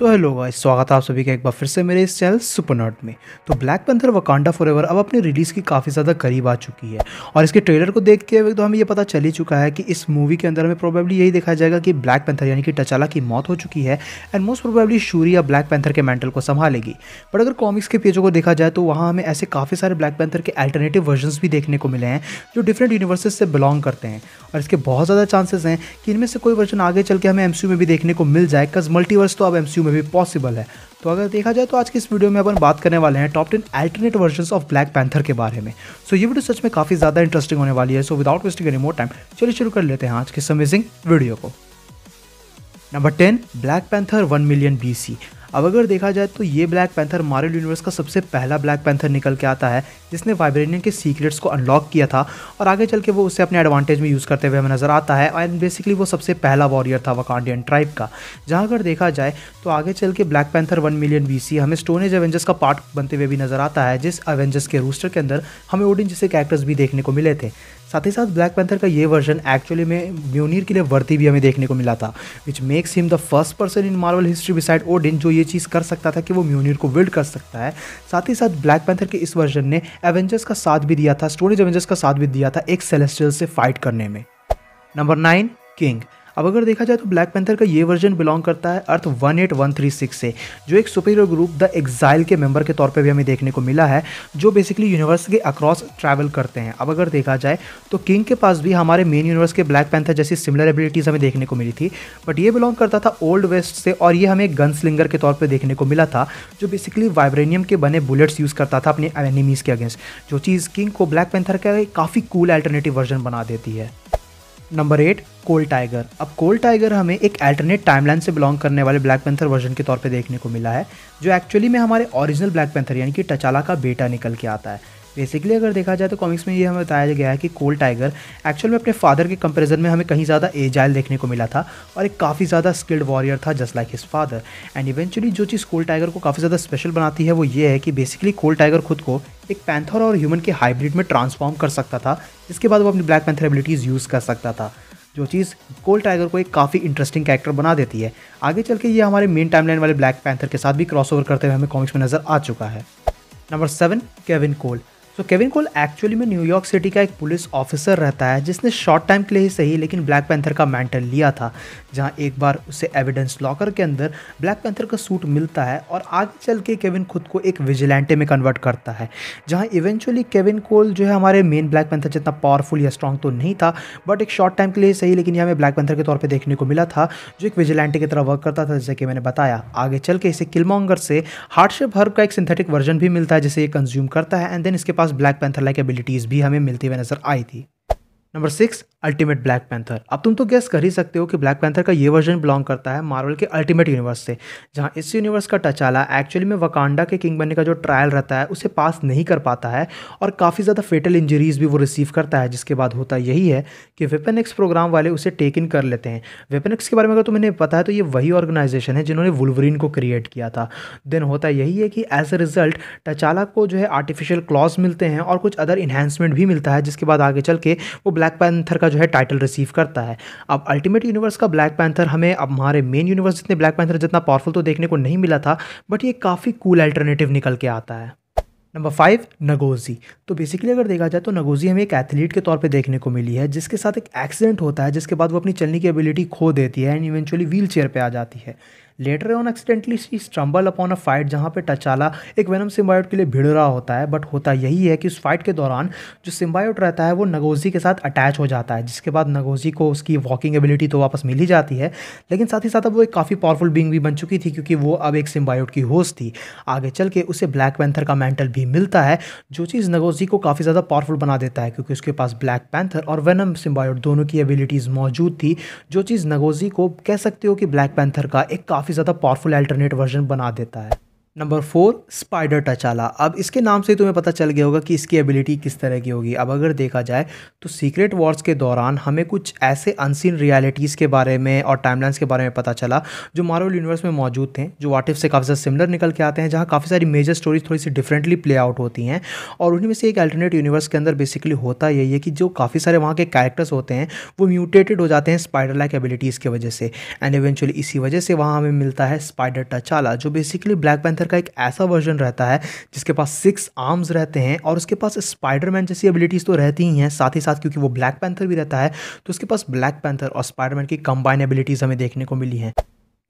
so hello guys स्वागत है आप सभी का एक बार फिर से मेरे इस चैनल सुपरनॉट में तो ब्लैक पंथर वकांडा एवर अब अपने रिलीज़ की काफ़ी ज़्यादा करीब आ चुकी है और इसके ट्रेलर को देख के तो हमें ये पता चल ही चुका है कि इस मूवी के अंदर हमें प्रोबेबली यही देखा जाएगा कि ब्लैक पंथर यानी कि टचाला की मौत हो चुकी है एंड मोस्ट प्रोबेबली शूरी या ब्लैक पैंथर के मेंटल को संभालेगी बट अगर कॉमिक्स के पेजों को देखा जाए तो वहाँ हमें ऐसे काफ़ी सारे ब्लैक पैंथर के अल्टरनेटिव वर्जन भी देखने को मिले हैं जो डिफरेंट यूनिवर्सेज से बिलोंग करते हैं और इसके बहुत ज़्यादा चांसेस हैं कि इनमें से कोई वर्जन आगे चल के हमें एम में भी देखने को मिल जाए कज मल्टीवर्स तो अब एम में में भी पॉसिबल है तो अगर देखा जाए तो आज की इस वीडियो में अपन बात करने वाले हैं top ten alternate version of Black Panther के बारे में सो ये वीडियो सच में काफ़ी ज़्यादा इंटरेस्टिंग होने वाली है so without wasting any more time चलिए शुरू कर लेते हैं आज के इस अमेजिंग वीडियो को number ten Black Panther one million B अब अगर देखा जाए तो ये ब्लैक पैंथर मार्वल यूनिवर्स का सबसे पहला ब्लैक पैंथर निकल के आता है जिसने वाइब्रेनियम के सीक्रेट्स को अनलॉक किया था और आगे चल के वो उसे अपने एडवांटेज में यूज़ करते हुए हमें नज़र आता है एंड बेसिकली वो सबसे पहला वॉरियर था वकांडियन ट्राइब का जहाँ अगर देखा जाए तो आगे चल के Black Panther one million B हमें स्टोनेज एवेंजर्स का पार्ट बनते हुए भी नज़र आता है जिस एवेंजर्स के रूस्टर के अंदर हमें ओडिन जैसे कैरेक्टर्स भी देखने को मिले थे साथ ही साथ ब्लैक पैंथर का ये वर्जन एक्चुअली में म्यूनियर के लिए वर्ती भी हमें देखने को मिला था which makes him the first person in Marvel history beside Odin जो ये चीज़ कर सकता था कि वो म्यूनियर को बिल्ड कर सकता है साथ ही साथ ब्लैक पैंथर के इस वर्जन ने एवेंजर्स का साथ भी दिया था स्टोरेज एवेंजर्स का साथ भी दिया था एक सेलेस्टियल से फाइट करने में नंबर नाइन किंग अब अगर देखा जाए तो ब्लैक पेंथर का ये वर्जन बिलोंग करता है Earth one one eight three six से जो एक हीरो ग्रुप द एग्जाइल के मेंबर के तौर पे भी हमें देखने को मिला है जो बेसिकली यूनिवर्स के अक्रॉस ट्रैवल करते हैं अब अगर देखा जाए तो किंग के पास भी हमारे मेन यूनिवर्स के ब्लैक पेंथर जैसी सिमिलर एबिलिटीज़ हमें देखने को मिली थी बट ये बिलोंग करता था ओल्ड वेस्ट से और ये हमें गन स्लिंगर के तौर पर देखने को मिला था जो बेसिकली वाइब्रेनियम के बने बुलेट्स यूज़ करता था अपने एनिमीज़ के अगेंस्ट जो चीज़ किंग को ब्लैक पेंथर का काफ़ी कूल अल्टरनेटिव वर्जन बना देती है नंबर एट कोल टाइगर अब कोल टाइगर हमें एक अल्टरनेट टाइमलाइन से बिलोंग करने वाले ब्लैक पेंथर वर्जन के तौर पे देखने को मिला है जो एक्चुअली में हमारे ओरिजिनल ब्लैक पेंथर यानी कि टचाला का बेटा निकल के आता है बेसिकली अगर देखा जाए तो कॉमिक्स में ये हमें बताया गया है कि कोल टाइगर एक्चुअल में अपने फादर के कंपेरिजन में हमें कहीं ज़्यादा एजाइल देखने को मिला था और एक काफ़ी ज़्यादा स्किल्ड वॉरियर था just like his father and eventually जो चीज़ कोल टाइगर को काफ़ी ज़्यादा स्पेशल बनाती है वो ये है कि बेसिकली कोल टाइगर खुद को एक पैंथर और ह्यूमन के हाइब्रिड में ट्रांसफॉर्म कर सकता था जिसके बाद वो अपनी ब्लैक पैंथर एबिलिटीज़ यूज़ कर सकता था जो चीज़ कोल टाइगर को एक काफ़ी इंटरेस्टिंग कैरेक्टर बना देती है आगे चल के ये हमारे मेन टाइमलाइन वाले ब्लैक पैंथर के साथ भी क्रॉसओवर करते हुए हमें कॉमिक्स में नज़र आ चुका है नंबर सेवन केविन कोल तो केविन कोल एक्चुअली में न्यूयॉर्क सिटी का एक पुलिस ऑफिसर रहता है जिसने शॉर्ट टाइम के लिए ही सही लेकिन ब्लैक पैंथर का मैंटल लिया था जहाँ एक बार उसे एविडेंस लॉकर के अंदर ब्लैक पैंथर का सूट मिलता है और आगे चल के केविन खुद को एक विजिलेंटे में कन्वर्ट करता है जहाँ इवेंचुअली केविन कोल जो है हमारे मेन ब्लैक पैंथर जितना पावरफुल या स्ट्रॉन्ग तो नहीं था बट एक शॉर्ट टाइम के लिए सही लेकिन हमें ब्लैक पैंथर के तौर पर देखने को मिला था जो एक विजिलेंटे की तरह वर्क करता था जैसे कि मैंने बताया आगे चल के इसे किलमोंगर से हार्डशिप हर्ब का एक सिंथेटिक वर्जन भी मिलता है जिसे ये कंज्यूम करता है एंड देन इसके पास पास ब्लैक पैंथर लाइक एबिलिटीज़ भी हमें मिलती हुई नज़र आई थी number six ultimate Black Panther अब तुम तो गैस कर ही सकते हो कि ब्लैक पैंथर का ये वर्जन बिलोंग करता है मार्वल के अल्टीमेट यूनिवर्स से जहाँ इस यूनिवर्स का टचाला एक्चुअली में वकांडा के किंग बनने का जो ट्रायल रहता है उसे पास नहीं कर पाता है और काफ़ी ज़्यादा फेटल इंजरीज भी वो रिसीव करता है जिसके बाद होता यही है कि वेपन एक्स प्रोग्राम वाले उसे टेक इन कर लेते हैं वेपन एक्स के बारे में अगर तुम्हें पता है तो ये वही ऑर्गेनाइजेशन है जिन्होंने वुलवरीन को क्रिएट किया था देन होता यही है कि एज अ रिजल्ट टचाला को जो है आर्टिफिशियल क्लॉज मिलते हैं और कुछ अदर इन्हेंसमेंट भी मिलता है जिसके बाद आगे चल के वो ब्लैक पैंथर का जो है टाइटल रिसीव करता है अब अल्टीमेट यूनिवर्स का ब्लैक पैंथर हमें अब हमारे मेन यूनिवर्स जितने ब्लैक पैंथर जितना पावरफुल तो देखने को नहीं मिला था बट ये काफ़ी कूल अल्टरनेटिव निकल के आता है नंबर फाइव नगोजी तो बेसिकली अगर देखा जाए तो नगोजी हमें एक एथलीट के तौर पे देखने को मिली है जिसके साथ एक एक्सीडेंट होता है जिसके बाद वो अपनी चलने की एबिलिटी खो देती है एंड इवेंचुअली व्हील चेयर पर आ जाती है later on accidentally she stumble upon a fight जहाँ पे टचाला एक वेनम सिम्बायोट के लिए भिड़ रहा होता है बट होता यही है कि उस फाइट के दौरान जो सिम्बायोट रहता है वो नगोजी के साथ अटैच हो जाता है जिसके बाद नगोजी को उसकी वॉकिंग एबिलिटी तो वापस मिल ही जाती है लेकिन साथ ही साथ अब वो एक काफ़ी पावरफुल बींग भी बन चुकी थी क्योंकि वो अब एक सिम्बायोट की होस्ट थी आगे चल के उसे ब्लैक पैंथर का मेंटल भी मिलता है जो चीज़ नगोजी को काफ़ी ज़्यादा पावरफुल बना देता है क्योंकि उसके पास ब्लैक पैंथर और वेनम सिम्बायोट दोनों की एबिलिटीज़ मौजूद थी जो चीज़ नगोजी को कह सकते हो कि ब्लैक पैंथर का एक काफ़ी काफ़ी ज़्यादा पावरफुल अल्टरनेट वर्जन बना देता है नंबर फोर स्पाइडर टचाला अब इसके नाम से तुम्हें पता चल गया होगा कि इसकी एबिलिटी किस तरह की होगी अब अगर देखा जाए तो सीक्रेट वॉर्स के दौरान हमें कुछ ऐसे अनसीन रियलिटीज़ के बारे में और टाइमलाइंस के बारे में पता चला जो मार्वल यूनिवर्स में मौजूद थे जो वाटिफ से काफ़ी ज़्यादा सिमिलर निकल के आते हैं जहाँ काफ़ी सारी मेजर स्टोरीज थोड़ी सी डिफरेंटली प्ले आउट होती हैं और उन्हीं में से एक अल्टरनेट यूनिवर्स के अंदर बेसिकली होता यही है कि जो काफ़ी सारे वहाँ के कैरेक्टर्स होते हैं वो म्यूटेटेड हो जाते हैं स्पाइडर लाइक एबिलिटीज़ की वजह से एंड इवेंचुअली इसी वजह से वहाँ हमें मिलता है स्पाइडर टचाला जो बेसिकली ब्लैक पैंथ पैंथर का एक ऐसा वर्जन रहता है जिसके पास सिक्स आर्म्स रहते हैं और उसके पास स्पाइडरमैन जैसी एबिलिटीज़ तो रहती ही हैं साथ ही साथ क्योंकि वो ब्लैक पैंथर भी रहता है तो उसके पास ब्लैक पैंथर और स्पाइडरमैन की कंबाइन एबिलिटीज़ हमें देखने को मिली हैं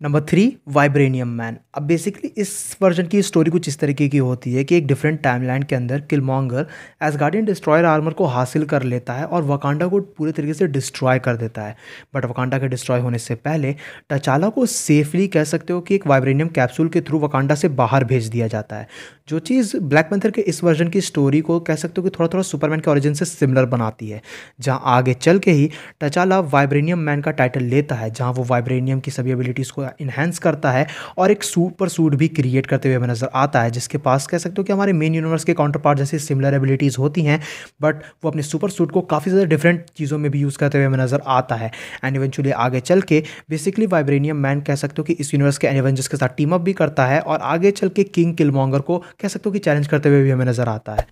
नंबर थ्री वाइब्रेनियम मैन अब बेसिकली इस वर्जन की स्टोरी कुछ इस तरीके की होती है कि एक डिफरेंट टाइमलाइन के अंदर Killmonger as Guardian Destroyer armour को हासिल कर लेता है और वकांडा को पूरे तरीके से डिस्ट्रॉय कर देता है बट वकांडा के डिस्ट्रॉय होने से पहले टचाला को सेफली कह सकते हो कि एक वाइब्रेनियम कैप्सूल के थ्रू वकांडा से बाहर भेज दिया जाता है जो चीज़ ब्लैक पेंथर के इस वर्जन की स्टोरी को कह सकते हो कि थोड़ा थोड़ा सुपरमैन के ऑरिजिन से सिमिलर बनाती है जहाँ आगे चल के ही टचाला वाइब्रेनियम मैन का टाइटल लेता है जहाँ वो वाइब्रेनियम की सभी एबिलिटीज़ को इन्हेंस करता है और एक सुपर सूट भी क्रिएट करते हुए हमें नज़र आता है जिसके पास कह सकते हो कि हमारे मेन यूनिवर्स के काउंटर पार्ट जैसे सिमिलर एबिलिटीज़ होती हैं बट वो अपने सुपर सूट को काफ़ी ज़्यादा डिफरेंट चीज़ों में भी यूज़ करते हुए हमें नज़र आता है एंड इवेंचुअली आगे चल के बेसिकली वाइब्रेनियम मैन कह सकते हो कि इस यूनिवर्स के एवेंजर्स के साथ टीम अप भी करता है और आगे चल के किंग किलमोंगर को कह सकते हो कि चैलेंज करते हुए भी हमें नज़र आता है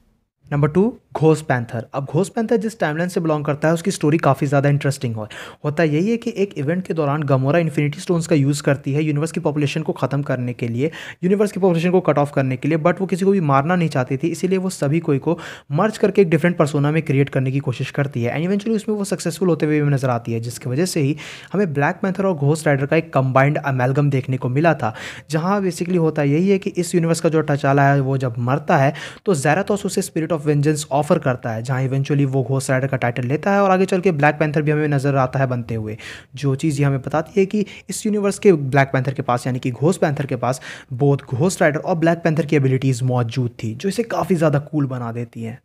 नंबर टू घोस पैंथर अब घोस पैंथर जिस टाइमलाइन से बिलोंग करता है उसकी स्टोरी काफ़ी ज़्यादा इंटरेस्टिंग हो होता यही है कि एक इवेंट के दौरान गमोरा इन्फिनिटी स्टोन्स का यूज़ करती है यूनिवर्स की पॉपुलेशन को ख़त्म करने के लिए यूनिवर्स की पॉपुलेशन को कट ऑफ करने के लिए बट वो किसी को भी मारना नहीं चाहती थी इसीलिए वो सभी कोई को मर्ज करके एक डिफरेंट पर्सोना में क्रिएट करने की कोशिश करती है एंड इवेंचुअली उसमें वो सक्सेसफुल होते हुए नज़र आती है जिसकी वजह से ही हमें ब्लैक पैंथर और घोस राइडर का एक कंबाइंड अमेलगम देखने को मिला था जहाँ बेसिकली होता यही है कि इस यूनिवर्स का जो टचाला है वो जब मरता है तो जैरातोस उसे spirit of vengeance of offer करता है जहाँ इवेंचुअली वो घोस्ट राइडर का टाइटल लेता है और आगे चल के ब्लैक पैंथर भी हमें नज़र आता है बनते हुए जो चीज़ ये हमें बताती है कि इस यूनिवर्स के ब्लैक पैंथर के पास यानी कि घोस पैंथर के पास बोथ घोस्ट राइडर और ब्लैक पैंथर की एबिलिटीज़ मौजूद थी जो इसे काफ़ी ज़्यादा कूल बना देती है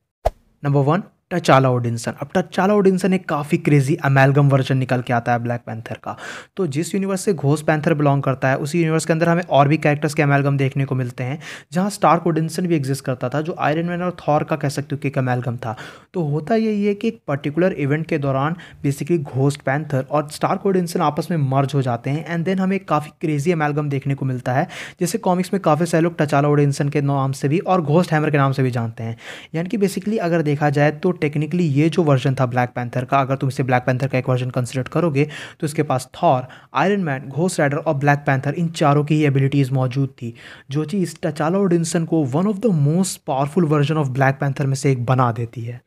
नंबर वन टचाला ओडिनसन अब टचाला ओडिनसन एक काफ़ी क्रेजी अमेलगम वर्जन निकल के आता है ब्लैक पैंथर का तो जिस यूनिवर्स से घोष पैंथर बिलोंग करता है उसी यूनिवर्स के अंदर हमें और भी कैरेक्टर्स के अमेलगम देखने को मिलते हैं जहाँ स्टार्क ओडिनसन भी एग्जिस्ट करता था जो आयरन मैन और थॉर का कह सकते हो कि एक अमेलगम था तो होता यही है कि एक पर्टिकुलर इवेंट के दौरान बेसिकली घोस्ट पैंथर और स्टार्क ओडिनसन आपस में मर्ज हो जाते हैं एंड देन हमें काफ़ी क्रेजी अमेलगम देखने को मिलता है जैसे कॉमिक्स में काफ़ी सारे लोग टचाला ओडिनसन के नाम से भी और घोस्ट हैमर के नाम से भी जानते हैं यानी कि बेसिकली अगर देखा जाए तो टेक्निकली ये जो वर्जन था ब्लैक पैंथर का अगर तुम इसे ब्लैक पैंथर का एक वर्जन कंसिडर करोगे तो इसके पास Thor Iron Man Ghost Rider और ब्लैक पैंथर इन चारों की ही एबिलिटीज़ मौजूद थी जो चीज़ टचालो डिंसन को one of the most powerful version of Black Panther में से एक बना देती है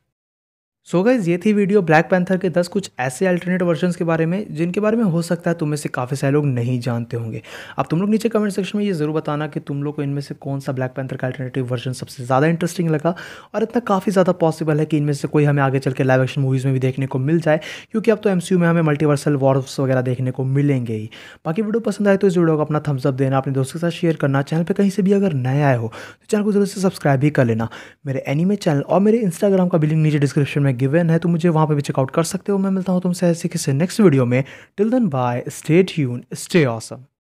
सो गाइज ये थी वीडियो ब्लैक पैंथर के 10 कुछ ऐसे अल्टरनेट वर्जन के बारे में जिनके बारे में हो सकता है तुम्हें से काफ़ी सारे लोग नहीं जानते होंगे अब तुम लोग नीचे कमेंट सेक्शन में ये ज़रूर बताना कि तुम लोग को इनमें से कौन सा ब्लैक पैंथर का अल्टरनेटिव वर्जन सबसे ज़्यादा इंटरेस्टिंग लगा और इतना काफ़ी ज़्यादा पॉसिबल है कि इनमें से कोई हमें आगे चल के लाइव एक्शन मूवीज़ में भी देखने को मिल जाए क्योंकि अब तो एम में हमें मल्टीवर्सल वॉर्स वगैरह देखने को मिलेंगे ही बाकी वीडियो पसंद आए तो इस वीडियो को अपना थम्सअप देना अपने दोस्तों के साथ शेयर करना चैनल पर कहीं से भी अगर नए आए हो तो चैनल को जरूर से सब्सक्राइब भी कर लेना मेरे एनिमे चैनल और मेरे इंस्टाग्राम का बिलिंग नीचे डिस्क्रिप्शन में में गिवन है तो मुझे वहाँ पर भी चेकआउट कर सकते हो मैं मिलता हूँ तुमसे ऐसे किसी नेक्स्ट वीडियो में till then bye stay tune stay awesome